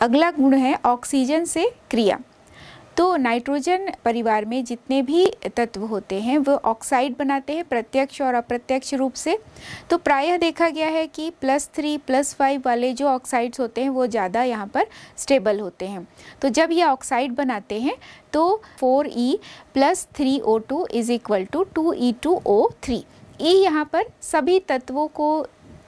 अगला गुण है ऑक्सीजन से क्रिया तो नाइट्रोजन परिवार में जितने भी तत्व होते हैं वो ऑक्साइड बनाते हैं प्रत्यक्ष और अप्रत्यक्ष रूप से तो प्रायः देखा गया है कि प्लस थ्री प्लस फाइव वाले जो ऑक्साइड्स होते हैं वो ज़्यादा यहाँ पर स्टेबल होते हैं तो जब ये ऑक्साइड बनाते हैं तो four E plus three O two is equal to two E two O three E यहाँ पर सभी तत्वों को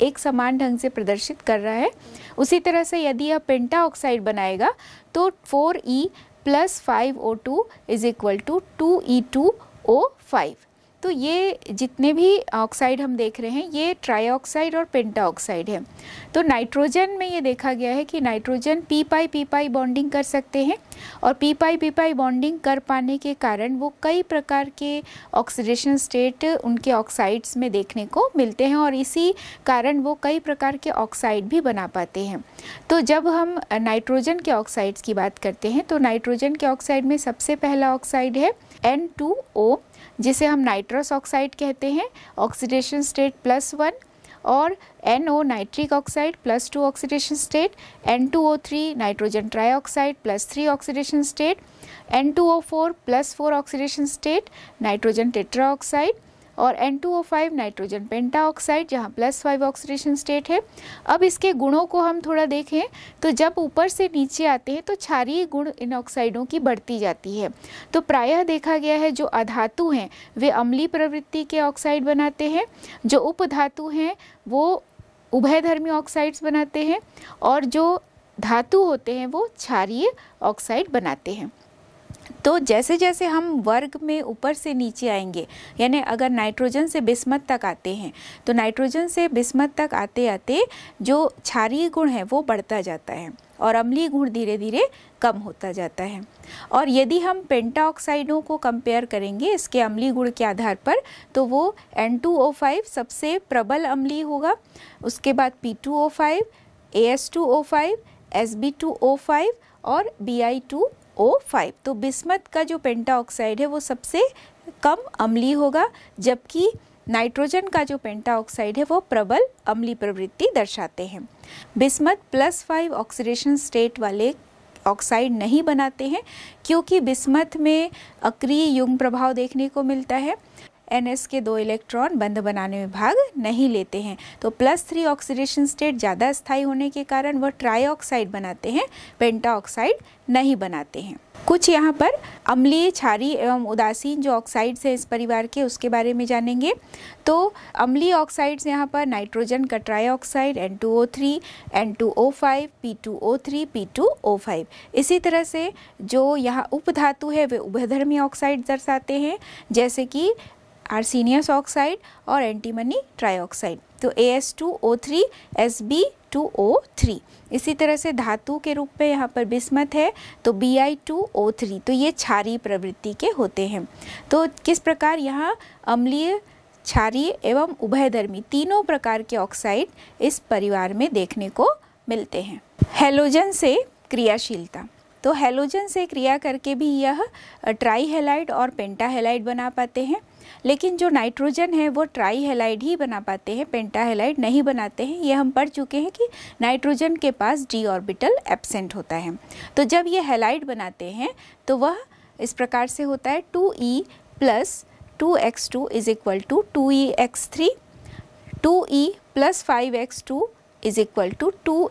एक समान ढंग से प्रदर्शित कर रहा है उसी तरह से यदि यह पेंटा ऑक्साइड बनाएगा तो four E plus five O two is equal to two E two O five तो ये जितने भी ऑक्साइड हम देख रहे हैं ये ट्राईऑक्साइड और पेंटा ऑक्साइड है तो नाइट्रोजन में ये देखा गया है कि nitrogen P pi P pi bonding कर सकते हैं और P pi P pi bonding कर पाने के कारण वो कई प्रकार के ऑक्सीडेशन स्टेट उनके ऑक्साइड्स में देखने को मिलते हैं और इसी कारण वो कई प्रकार के ऑक्साइड भी बना पाते हैं तो जब हम नाइट्रोजन के ऑक्साइड्स की बात करते हैं तो नाइट्रोजन के ऑक्साइड में सबसे पहला ऑक्साइड है एन टू ओ जिसे हम नाइट्रस ऑक्साइड कहते हैं ऑक्सीडेशन स्टेट प्लस वन और N O nitric oxide plus two oxidation state N two O three nitrogen trioxide plus three oxidation state N two O four plus four oxidation state nitrogen tetra oxide और N2O5 nitrogen pentoxide जहाँ plus five oxidation state है अब इसके गुणों को हम थोड़ा देखें तो जब ऊपर से नीचे आते हैं तो क्षारीय गुण इन ऑक्साइडों की बढ़ती जाती है तो प्रायः देखा गया है जो अधातु हैं वे अम्ली प्रवृत्ति के ऑक्साइड बनाते हैं जो उपधातु हैं वो उभयधर्मी ऑक्साइड्स बनाते हैं और जो धातु होते हैं वो क्षारीय ऑक्साइड बनाते हैं तो जैसे जैसे हम वर्ग में ऊपर से नीचे आएंगे यानी अगर नाइट्रोजन से बिस्मत तक आते हैं तो नाइट्रोजन से बिस्मत तक आते आते जो क्षारीय गुण है वो बढ़ता जाता है और अम्लीय गुण धीरे धीरे कम होता जाता है और यदि हम पेंटा ऑक्साइडों को कंपेयर करेंगे इसके अम्लीय गुण के आधार पर तो वो N2O5 सबसे प्रबल अम्लीय होगा उसके बाद P2O5, AS2O5, SB2O5 और Bi2 O5 तो बिस्मत का जो पेंटा ऑक्साइड है वो सबसे कम अम्ली होगा जबकि नाइट्रोजन का जो पेंटा ऑक्साइड है वो प्रबल अम्ली प्रवृत्ति दर्शाते हैं bismuth plus five oxidation state वाले ऑक्साइड नहीं बनाते हैं क्योंकि बिस्मत में अक्रिय युग प्रभाव देखने को मिलता है एन के दो इलेक्ट्रॉन बंध बनाने में भाग नहीं लेते हैं तो प्लस थ्री ऑक्सीडेशन स्टेट ज़्यादा स्थायी होने के कारण वह ट्राईऑक्साइड बनाते हैं पेंटाऑक्साइड नहीं बनाते हैं कुछ यहाँ पर अम्लीय छारी एवं उदासीन जो ऑक्साइड्स हैं इस परिवार के उसके बारे में जानेंगे तो अम्लीय ऑक्साइड्स यहाँ पर नाइट्रोजन का trioxide N N two two two O O O three five P three P two O five इसी तरह से जो यहाँ उपधातु है वे उभधर्मी ऑक्साइड दर्शाते हैं जैसे कि आर्सीनियस ऑक्साइड और एंटीमनी ट्राइऑक्साइड तो A S two O three S B two O three इसी तरह से धातु के रूप में यहाँ पर बिस्मत है तो B I two O three तो ये क्षारी प्रवृत्ति के होते हैं तो किस प्रकार यहाँ अम्लीय क्षारीय एवं उभयधर्मी तीनों प्रकार के ऑक्साइड इस परिवार में देखने को मिलते हैं हेलोजन से क्रियाशीलता तो हेलोजन से क्रिया करके भी यह ट्राई हेलाइड और पेंटाहेलाइड बना पाते हैं लेकिन जो नाइट्रोजन है वो ट्राई हेलाइड ही बना पाते हैं पेंटा हेलाइड नहीं बनाते हैं ये हम पढ़ चुके हैं कि नाइट्रोजन के पास डी ऑर्बिटल एबसेंट होता है तो जब ये हेलाइड बनाते हैं तो वह इस प्रकार से होता है two E plus two X two is equal to two E X three two E plus five X two is equal to two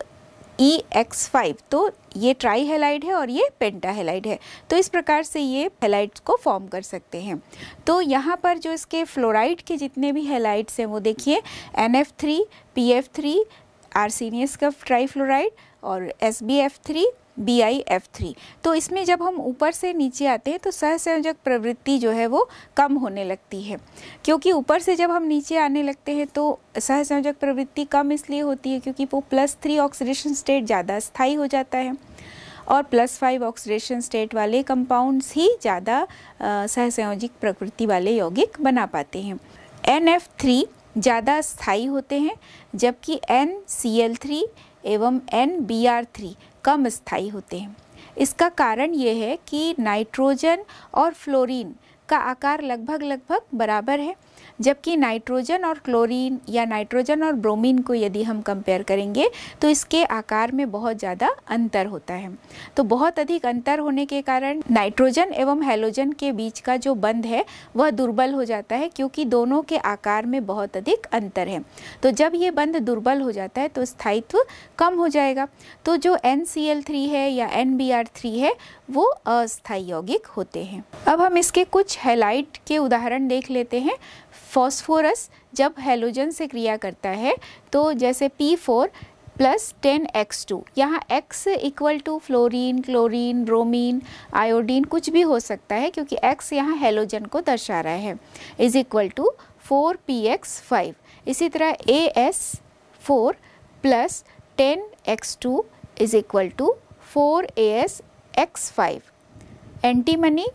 E X five तो ये ट्राई हेलाइड है और ये पेंटा हेलाइड है तो इस प्रकार से ये हेलाइड्स को फॉर्म कर सकते हैं तो यहाँ पर जो इसके फ्लोराइड के जितने भी हेलाइड्स हैं वो देखिए N F three P F three arsenious का ट्राई फ्लोराइड और S B F three B I F three तो इसमें जब हम ऊपर से नीचे आते हैं तो सहसंयोजक प्रवृत्ति जो है वो कम होने लगती है क्योंकि ऊपर से जब हम नीचे आने लगते हैं तो सहसंयोजक प्रवृत्ति कम इसलिए होती है क्योंकि वो प्लस थ्री ऑक्सीडेशन स्टेट ज़्यादा स्थायी हो जाता है और प्लस फाइव ऑक्सीडेशन स्टेट वाले कंपाउंड्स ही ज़्यादा सहसंयोजिक प्रकृति वाले यौगिक बना पाते हैं एन एफ थ्री ज़्यादा स्थायी होते हैं जबकि एन सी एल थ्री एवं एन बी आर थ्री कम स्थायी होते हैं इसका कारण ये है कि नाइट्रोजन और फ्लोरीन का आकार लगभग लगभग बराबर है जबकि नाइट्रोजन और क्लोरीन या नाइट्रोजन और ब्रोमीन को यदि हम कंपेयर करेंगे तो इसके आकार में बहुत ज़्यादा अंतर होता है तो बहुत अधिक अंतर होने के कारण नाइट्रोजन एवं हेलोजन के बीच का जो बंध है वह दुर्बल हो जाता है क्योंकि दोनों के आकार में बहुत अधिक अंतर है तो जब ये बंध दुर्बल हो जाता है तो स्थायित्व कम हो जाएगा तो जो एन है या एन है वो अस्थायी यौगिक होते हैं अब हम इसके कुछ हेलाइट के उदाहरण देख लेते हैं फॉस्फोरस जब हेलोजन से क्रिया करता है तो जैसे P four plus ten X two यहाँ X equal to fluorine chlorine bromine iodine कुछ भी हो सकता है क्योंकि एक्स यहाँ हेलोजन को दर्शा रहा है is equal to four P X five इसी तरह A S four plus ten X two is equal to four A S X five antimony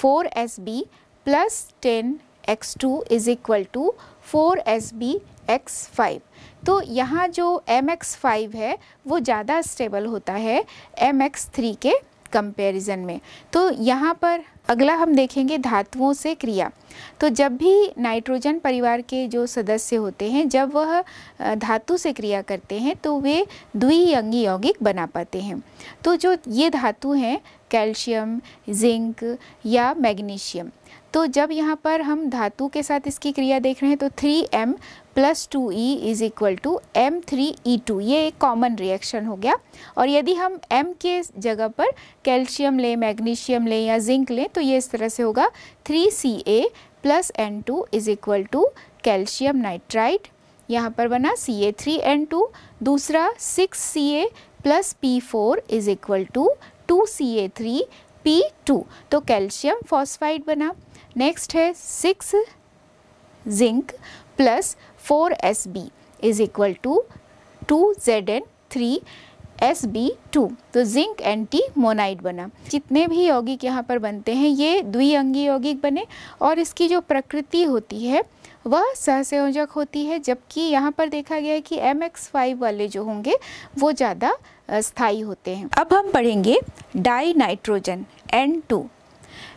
four S B plus ten x2 is equal to four S B X five तो यहाँ जो M x five है वो ज़्यादा stable होता है M X three के comparison में तो यहाँ पर अगला हम देखेंगे धातुओं से क्रिया तो जब भी नाइट्रोजन परिवार के जो सदस्य होते हैं जब वह धातु से क्रिया करते हैं तो वे द्विअंगी यौगिक बना पाते हैं तो जो ये धातु हैं कैल्शियम जिंक या मैग्नीशियम तो जब यहाँ पर हम धातु के साथ इसकी क्रिया देख रहे हैं तो three M plus two E is equal to M three E two ये एक कॉमन रिएक्शन हो गया और यदि हम एम के जगह पर कैल्शियम लें मैग्नीशियम लें या जिंक लें तो ये इस तरह से होगा three C A plus N two is equal to calcium nitride यहाँ पर बना C A three N two दूसरा six C A plus P four is equal to two C A three P two तो calcium phosphide बना next है six zinc plus four S B is equal to two Z N three S B two तो zinc antimonide बना जितने भी यौगिक यहाँ पर बनते हैं ये द्विअंगी यौगिक बने और इसकी जो प्रकृति होती है वह सहसंयोजक होती है जबकि यहाँ पर देखा गया है कि एम एक्स फाइव वाले जो होंगे वो ज़्यादा स्थायी होते हैं अब हम पढ़ेंगे डाई नाइट्रोजन एन टू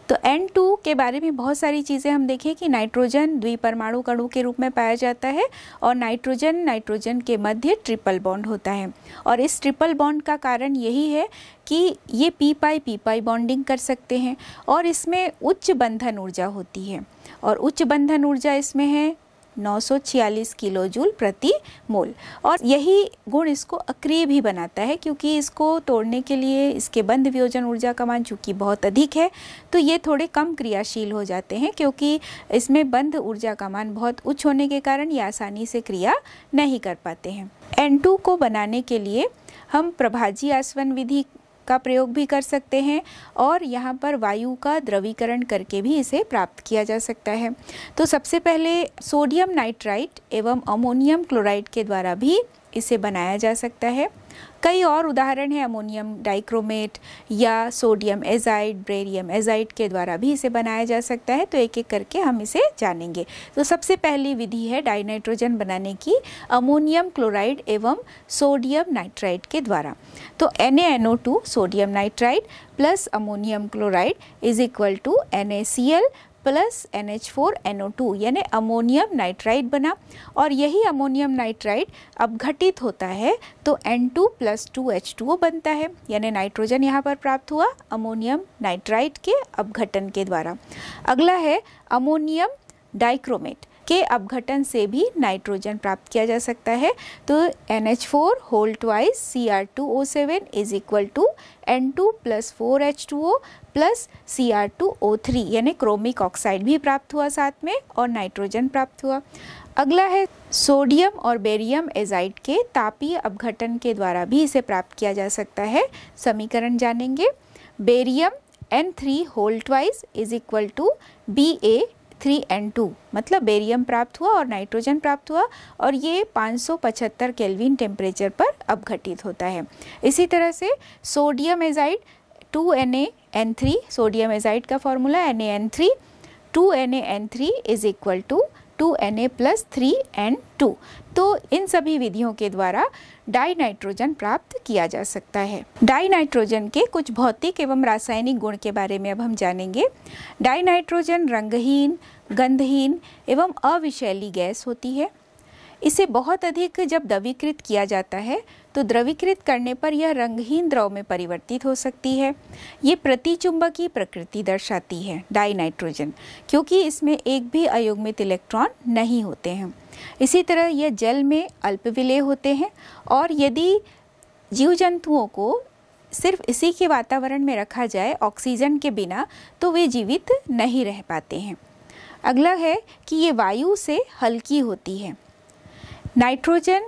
तो N2 के बारे में बहुत सारी चीज़ें हम देखें कि नाइट्रोजन द्विपरमाणु कणु के रूप में पाया जाता है और नाइट्रोजन नाइट्रोजन के मध्य ट्रिपल बॉन्ड होता है और इस ट्रिपल बॉन्ड का कारण यही है कि ये P pi P pi bonding कर सकते हैं और इसमें उच्च बंधन ऊर्जा होती है और उच्च बंधन ऊर्जा इसमें है 946 किलो जूल प्रति मोल और यही गुण इसको अक्रिय भी बनाता है क्योंकि इसको तोड़ने के लिए इसके बंद वियोजन ऊर्जा का मान चूँकि बहुत अधिक है तो ये थोड़े कम क्रियाशील हो जाते हैं क्योंकि इसमें बंद ऊर्जा का मान बहुत उच्च होने के कारण ये आसानी से क्रिया नहीं कर पाते हैं एन को बनाने के लिए हम प्रभाजी आसवन विधि का प्रयोग भी कर सकते हैं और यहाँ पर वायु का द्रवीकरण करके भी इसे प्राप्त किया जा सकता है तो सबसे पहले सोडियम नाइट्राइट एवं अमोनियम क्लोराइड के द्वारा भी इसे बनाया जा सकता है कई और उदाहरण हैं अमोनियम डाइक्रोमेट या सोडियम एजाइड ब्रेरियम एजाइड के द्वारा भी इसे बनाया जा सकता है तो एक एक करके हम इसे जानेंगे तो सबसे पहली विधि है डाइनाइट्रोजन बनाने की अमोनियम क्लोराइड एवं सोडियम नाइट्राइड के द्वारा तो NaNO2 sodium nitride plus ammonium chloride is equal to N plus N N H four O two यानी अमोनियम नाइट्राइड बना और यही अमोनियम नाइट्राइड घटित होता है तो एन टू प्लस टू बनता है यानी नाइट्रोजन यहाँ पर प्राप्त हुआ अमोनियम नाइट्राइड के अपघटन के द्वारा अगला है अमोनियम डाइक्रोमेट के अपघटन से भी नाइट्रोजन प्राप्त किया जा सकता है तो N H four whole twice C R two O seven is equal to N two plus four H two O plus C R two O three यानी क्रोमिक ऑक्साइड भी प्राप्त हुआ साथ में और नाइट्रोजन प्राप्त हुआ अगला है सोडियम और बेरियम एजाइड के तापीय अपघटन के द्वारा भी इसे प्राप्त किया जा सकता है समीकरण जानेंगे barium N three whole twice is equal to B A three N two मतलब बेरियम प्राप्त हुआ और नाइट्रोजन प्राप्त हुआ और ये 575 केल्विन टेम्परेचर पर अपघटित होता है इसी तरह से sodium azide two N A N three sodium azide का formula N A N three two N A N three is equal to two N A plus three N two तो इन सभी विधियों के द्वारा डाई नाइट्रोजन प्राप्त किया जा सकता है डाई नाइट्रोजन के कुछ भौतिक एवं रासायनिक गुण के बारे में अब हम जानेंगे डाई नाइट्रोजन रंगहीन गंधहीन एवं अविशैली गैस होती है इसे बहुत अधिक जब दवीकृत किया जाता है तो द्रवीकृत करने पर यह रंगहीन द्रव में परिवर्तित हो सकती है ये प्रतिचुंबकीय प्रकृति दर्शाती है डाइनाइट्रोजन क्योंकि इसमें एक भी अयुग्मित इलेक्ट्रॉन नहीं होते हैं इसी तरह यह जल में अल्प विलय होते हैं और यदि जीव जंतुओं को सिर्फ इसी के वातावरण में रखा जाए ऑक्सीजन के बिना तो वे जीवित नहीं रह पाते हैं अगला है कि ये वायु से हल्की होती है नाइट्रोजन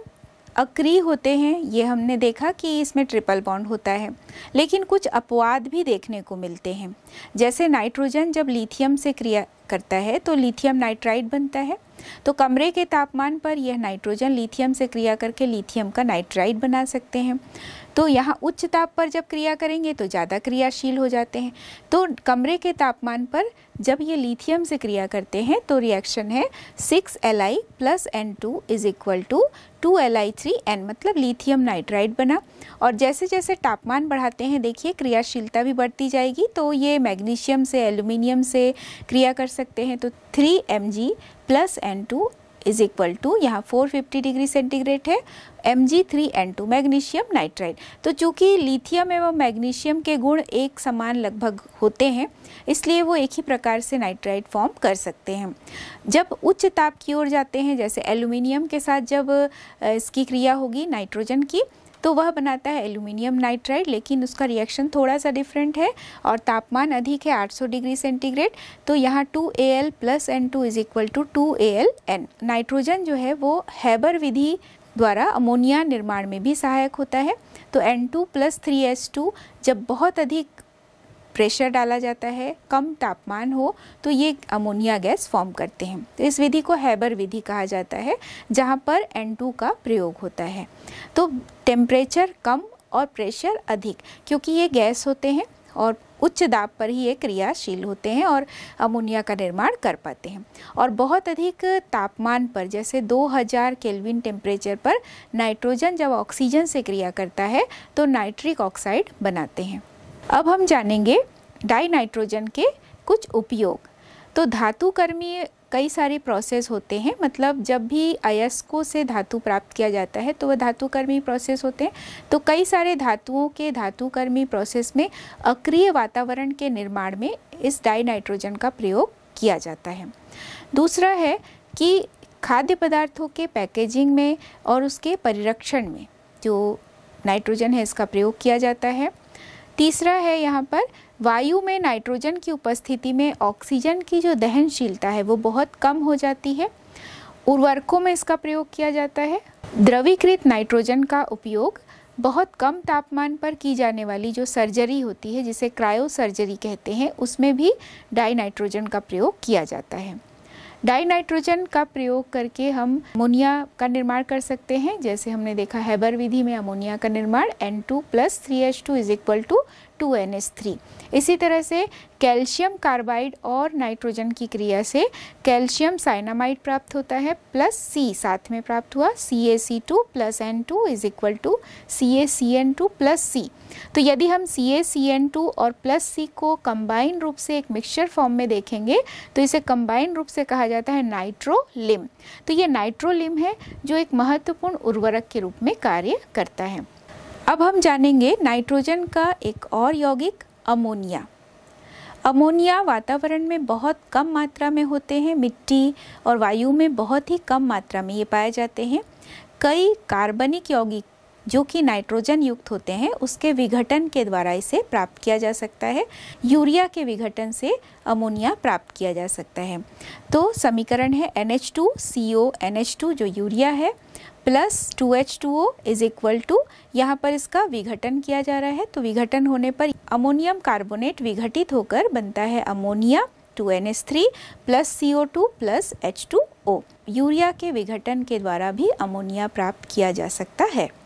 अक्री होते हैं ये हमने देखा कि इसमें ट्रिपल बॉन्ड होता है लेकिन कुछ अपवाद भी देखने को मिलते हैं जैसे नाइट्रोजन जब लिथियम से क्रिया करता है तो लिथियम नाइट्राइड बनता है तो कमरे के तापमान पर यह नाइट्रोजन लिथियम से क्रिया करके लिथियम का नाइट्राइड बना सकते हैं तो यहाँ उच्च ताप पर जब क्रिया करेंगे तो ज़्यादा क्रियाशील हो जाते हैं तो कमरे के तापमान पर जब ये लिथियम से क्रिया करते हैं तो रिएक्शन है six L I plus N two is equal to two L I three N मतलब लिथियम नाइट्राइड बना और जैसे जैसे तापमान बढ़ाते हैं देखिए क्रियाशीलता भी बढ़ती जाएगी तो ये मैग्नीशियम से एल्यूमिनियम से क्रिया कर सकते हैं तो three M G plus N two is equal to यहाँ 450 डिग्री सेंटीग्रेड है M G three N two magnesium nitride तो चूँकि लिथियम एवं मैग्नीशियम के गुण एक समान लगभग होते हैं इसलिए वो एक ही प्रकार से नाइट्राइड फॉर्म कर सकते हैं जब उच्च ताप की ओर जाते हैं जैसे एल्यूमिनियम के साथ जब इसकी क्रिया होगी नाइट्रोजन की तो वह बनाता है एल्यूमिनियम नाइट्राइड लेकिन उसका रिएक्शन थोड़ा सा डिफरेंट है और तापमान अधिक है 800 डिग्री सेंटीग्रेड तो यहाँ two A L plus N two is equal to two A L N nitrogen जो है वो हैबर विधि द्वारा अमोनिया निर्माण में भी सहायक होता है तो N2 टू प्लस थ्री जब बहुत अधिक प्रेशर डाला जाता है कम तापमान हो तो ये अमोनिया गैस फॉर्म करते हैं तो इस विधि को हैबर विधि कहा जाता है जहाँ पर एन का प्रयोग होता है तो टेम्परेचर कम और प्रेशर अधिक क्योंकि ये गैस होते हैं और उच्च दाब पर ही ये क्रियाशील होते हैं और अमोनिया का निर्माण कर पाते हैं और बहुत अधिक तापमान पर जैसे 2000 केल्विन टेम्परेचर पर नाइट्रोजन जब ऑक्सीजन से क्रिया करता है तो नाइट्रिक ऑक्साइड बनाते हैं अब हम जानेंगे डाई नाइट्रोजन के कुछ उपयोग तो धातुकर्मी कई सारे प्रोसेस होते हैं मतलब जब भी अयस्कों से धातु प्राप्त किया जाता है तो वह धातुकर्मी प्रोसेस होते हैं तो कई सारे धातुओं के धातुकर्मी प्रोसेस में अक्रिय वातावरण के निर्माण में इस डाई नाइट्रोजन का प्रयोग किया जाता है दूसरा है कि खाद्य पदार्थों के पैकेजिंग में और उसके परिरक्षण में जो नाइट्रोजन है इसका प्रयोग किया जाता है तीसरा है यहाँ पर वायु में नाइट्रोजन की उपस्थिति में ऑक्सीजन की जो दहनशीलता है वो बहुत कम हो जाती है उर्वरकों में इसका प्रयोग किया जाता है द्रवीकृत नाइट्रोजन का उपयोग बहुत कम तापमान पर की जाने वाली जो सर्जरी होती है जिसे क्रायो सर्जरी कहते हैं उसमें भी डाई नाइट्रोजन का प्रयोग किया जाता है डाई नाइट्रोजन का प्रयोग करके हम अमोनिया का निर्माण कर सकते हैं जैसे हमने देखा हैबर विधि में अमोनिया का निर्माण N2 two plus three H two is equal to two N S three इसी तरह से कैल्शियम कार्बाइड और नाइट्रोजन की क्रिया से कैल्शियम साइनामाइड प्राप्त होता है प्लस सी साथ में प्राप्त हुआ C A C two plus N two is equal to C A C N two plus C तो यदि हम C A C N two और प्लस सी को कंबाइन रूप से एक मिक्सचर फॉर्म में देखेंगे तो इसे कंबाइन रूप से कहा जाता है नाइट्रोलिम तो ये नाइट्रोलिम है जो एक महत्वपूर्ण उर्वरक के रूप में कार्य करता है अब हम जानेंगे नाइट्रोजन का एक और यौगिक अमोनिया अमोनिया वातावरण में बहुत कम मात्रा में होते हैं मिट्टी और वायु में बहुत ही कम मात्रा में ये पाए जाते हैं कई कार्बनिक यौगिक जो कि नाइट्रोजन युक्त होते हैं उसके विघटन के द्वारा इसे प्राप्त किया जा सकता है यूरिया के विघटन से अमोनिया प्राप्त किया जा सकता है तो समीकरण है NH2 NH2 जो यूरिया है plus two H two O is equal to यहाँ पर इसका विघटन किया जा रहा है तो विघटन होने पर अमोनियम कार्बोनेट विघटित होकर बनता है ammonia two N S three plus C O two plus H two O urea के विघटन के द्वारा भी अमोनिया प्राप्त किया जा सकता है